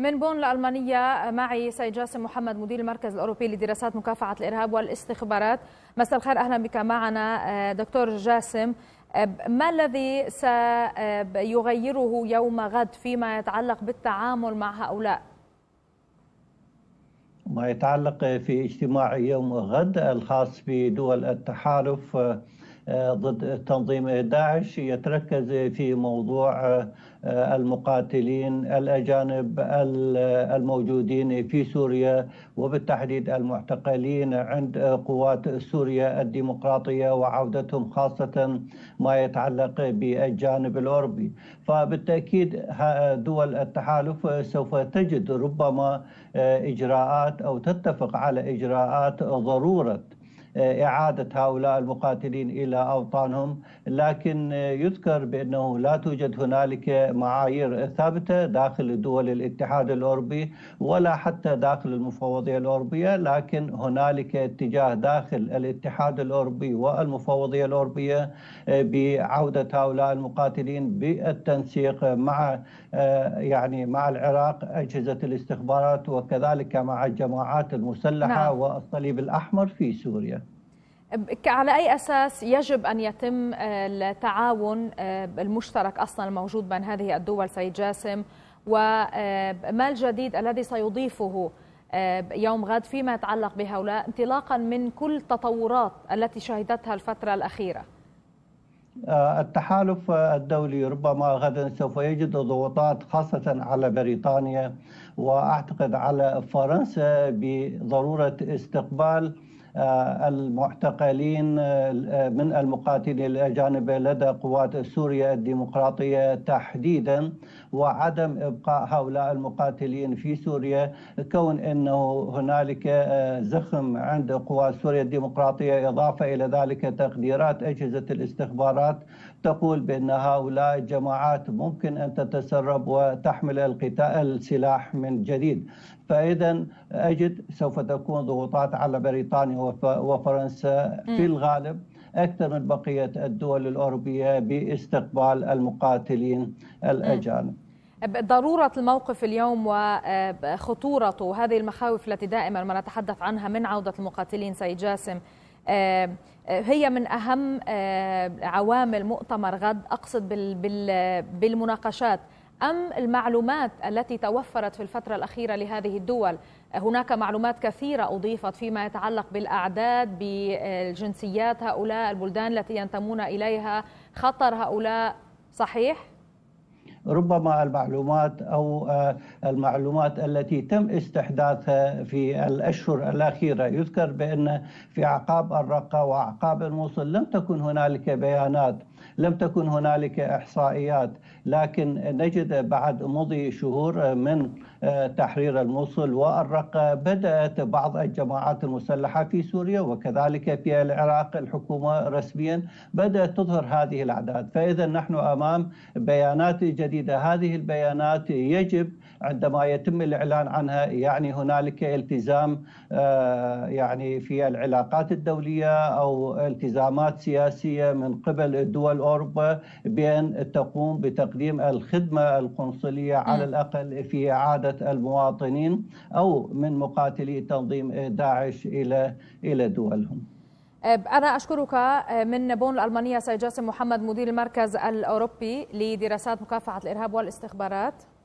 من بون الألمانية آه، معي سيد جاسم محمد مدير المركز الأوروبي لدراسات مكافحة الإرهاب والاستخبارات مساء الخير أهلا بك معنا آه، دكتور جاسم آه، ما الذي سيغيره يوم غد فيما يتعلق بالتعامل مع هؤلاء ما يتعلق في اجتماع يوم غد الخاص بدول التحالف ضد تنظيم داعش يتركز في موضوع آه، المقاتلين الاجانب الموجودين في سوريا وبالتحديد المعتقلين عند آه، قوات سوريا الديمقراطيه وعودتهم خاصه ما يتعلق بالجانب الاوروبي، فبالتاكيد دول التحالف سوف تجد ربما آه، اجراءات او تتفق على اجراءات ضروره آه، إعادة هؤلاء المقاتلين إلى أوطانهم لكن آه، يذكر بأنه لا توجد هنالك معايير ثابتة داخل دول الاتحاد الأوروبي ولا حتى داخل المفوضية الأوروبية لكن هنالك اتجاه داخل الاتحاد الأوروبي والمفوضية الأوروبية آه، بعودة هؤلاء المقاتلين بالتنسيق مع يعني مع العراق أجهزة الاستخبارات وكذلك مع الجماعات المسلحة نعم. والصليب الأحمر في سوريا على أي أساس يجب أن يتم آه، التعاون آه، المشترك أصلا الموجود بين هذه الدول سيد جاسم وما آه، الجديد الذي سيضيفه يوم غد فيما يتعلق بهؤلاء انطلاقا من كل التطورات التي شهدتها الفترة الأخيرة التحالف الدولي ربما غدا سوف يجد ضغوطات خاصة على بريطانيا وأعتقد على فرنسا بضرورة استقبال آه، المعتقلين آه، آه، من المقاتلين الأجانب لدى قوات سوريا الديمقراطية تحديدا وعدم إبقاء هؤلاء المقاتلين في سوريا كون أنه هنالك زخم عند قوات سوريا الديمقراطية إضافة إلى ذلك تقديرات أجهزة الاستخبارات تقول بأن هؤلاء الجماعات ممكن أن تتسرب وتحمل القتال السلاح من جديد فاذا اجد سوف تكون ضغوطات على بريطانيا وفرنسا في الغالب اكثر من بقيه الدول الاوروبيه باستقبال المقاتلين الاجانب. ضرورة الموقف اليوم وخطورته آه، هذه المخاوف التي دائما ما نتحدث عنها من عودة المقاتلين سيد جاسم آه، آه، هي من أهم عوامل مؤتمر غد أقصد بالمناقشات أم المعلومات التي توفرت في الفترة الأخيرة لهذه الدول هناك معلومات كثيرة أضيفت فيما يتعلق بالأعداد بالجنسيات هؤلاء البلدان التي ينتمون إليها خطر هؤلاء صحيح؟ ربما المعلومات او آه، المعلومات التي تم استحداثها في الاشهر الاخيره يذكر بان في عقاب الرقه واعقاب الموصل لم تكن هنالك بيانات لم تكن هنالك احصائيات لكن نجد بعد مضي شهور من آه، تحرير الموصل والرقه بدات بعض الجماعات المسلحه في سوريا وكذلك في العراق الحكومه رسميا بدات تظهر هذه الاعداد فاذا نحن امام بيانات جديده المفيده هذه البيانات يجب عندما يتم الاعلان عنها يعني هنالك التزام آه، يعني في العلاقات الدوليه او التزامات سياسيه من قبل دول اوروبا بان تقوم بتقديم الخدمه القنصليه على الاقل في اعاده المواطنين او من مقاتلي تنظيم داعش الى الى دولهم. أنا أشكرك من بون الألمانية سيد جاسم محمد مدير المركز الأوروبي لدراسات مكافحة الإرهاب والاستخبارات